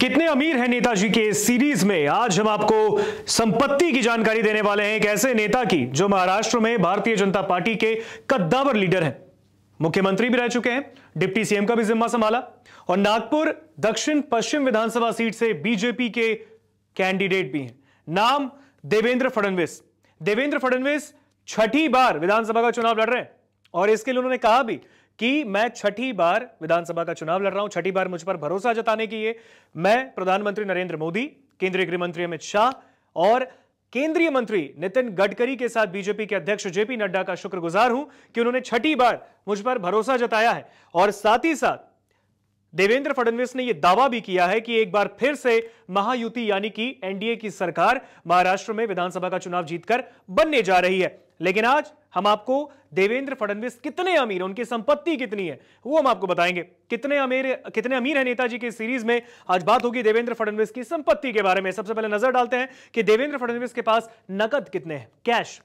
कितने अमीर हैं नेताजी के इस सीरीज में आज हम आपको संपत्ति की जानकारी देने वाले हैं एक ऐसे नेता की जो महाराष्ट्र में भारतीय जनता पार्टी के कद्दावर लीडर हैं मुख्यमंत्री भी रह चुके हैं डिप्टी सीएम का भी जिम्मा संभाला और नागपुर दक्षिण पश्चिम विधानसभा सीट से बीजेपी के कैंडिडेट भी हैं नाम देवेंद्र फडणवीस देवेंद्र फडणवीस छठी बार विधानसभा का चुनाव लड़ रहे हैं और इसके लिए उन्होंने कहा भी कि मैं छठी बार विधानसभा का चुनाव लड़ रहा हूं छठी बार मुझ पर भरोसा जताने की ये मैं प्रधानमंत्री नरेंद्र मोदी केंद्रीय गृह मंत्री अमित शाह और केंद्रीय मंत्री नितिन गडकरी के साथ बीजेपी के अध्यक्ष जेपी नड्डा का शुक्रगुजार हूं कि उन्होंने छठी बार मुझ पर भरोसा जताया है और साथ ही साथ देवेंद्र फडणवीस ने यह दावा भी किया है कि एक बार फिर से महायुति यानी कि एनडीए की सरकार महाराष्ट्र में विधानसभा का चुनाव जीतकर बनने जा रही है लेकिन आज हम आपको देवेंद्र फडणवीस कितने अमीर उनकी संपत्ति कितनी है वो हम आपको बताएंगे कितने अमीर कितने अमीर है नेताजी की सीरीज में आज बात होगी देवेंद्र फडणवीस की संपत्ति के बारे में सबसे पहले नजर डालते हैं कि देवेंद्र फडणवीस के पास नकद कितने हैं कैश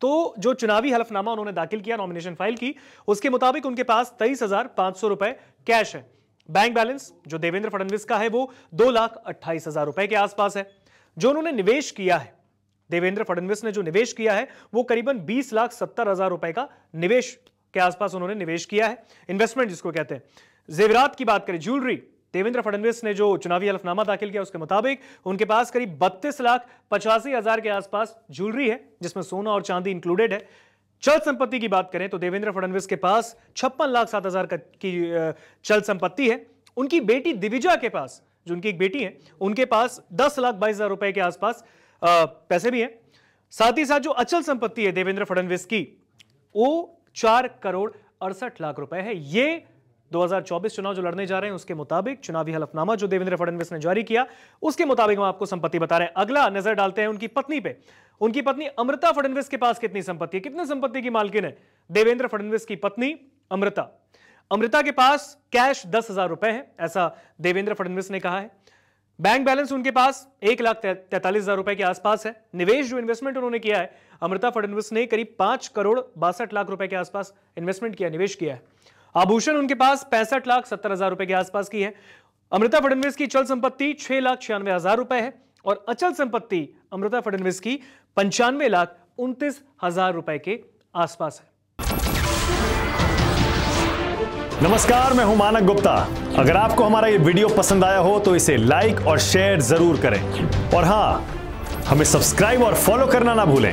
तो जो चुनावी हलफनामा उन्होंने दाखिल किया नॉमिनेशन फाइल की उसके मुताबिक उनके पास तेईस हजार पांच सौ रुपए कैश है बैंक बैलेंस जो देवेंद्र फडणवीस का है वो दो लाख अट्ठाईस हजार रुपए के आसपास है जो उन्होंने निवेश किया है देवेंद्र फडणवीस ने जो निवेश किया है वो करीबन बीस लाख सत्तर हजार रुपए का निवेश के आसपास उन्होंने निवेश किया है इन्वेस्टमेंट जिसको कहते हैं जेवरात की बात करें ज्वेलरी देवेंद्र फडणवीस ने जो चुनावी हलफनामा दाखिल किया उसके मुताबिक उनके पास करीब बत्तीस लाख पचासी हजार के आसपास ज्वेलरी है जिसमें सोना और चांदी इंक्लूडेड है चल संपत्ति की बात करें तो देवेंद्र फडणवीस के पास छप्पन लाख सात हजार की चल संपत्ति है उनकी बेटी दिविजा के पास जो उनकी एक बेटी है उनके पास दस लाख बाईस हजार रुपए के आसपास पैसे भी हैं साथ ही साथ जो अचल संपत्ति है देवेंद्र फडणवीस की वो चार करोड़ अड़सठ लाख रुपए है ये 2024 चुनाव जो लड़ने जा रहे हैं उसके मुताबिक चुनावी हलफनामा जो देवेंद्र फडणवीस ने जारी किया उसके मुताबिक हम आपको संपत्ति बता रहे हैं अगला नजर डालते हैं उनकी पत्नी पे उनकी पत्नी अमृता फडणवीस के पास कितनी संपत्ति है कितने संपत्ति की मालकिन है देवेंद्र फडणवीस की पत्नी अमृता अमृता के पास कैश दस हजार रुपए है ऐसा देवेंद्र फडणवीस ने कहा है बैंक बैलेंस उनके पास एक लाख तैतालीस हजार रुपए के आसपास है निवेश जो इन्वेस्टमेंट उन्होंने किया है अमृता फडणवीस ने करीब पांच करोड़ बासठ लाख रुपए के आसपास इन्वेस्टमेंट किया निवेश किया है आभूषण उनके पास पैंसठ लाख सत्तर हजार रुपए के आसपास की है अमृता फडणवीस की चल संपत्ति छह लाख छियानवे हजार रुपए है और अचल संपत्ति अमृता फडणवीस की पंचानवे लाख उनतीस हजार रुपए के आसपास है नमस्कार मैं हूं मानक गुप्ता अगर आपको हमारा ये वीडियो पसंद आया हो तो इसे लाइक और शेयर जरूर करें और हां हमें सब्सक्राइब और फॉलो करना ना भूलें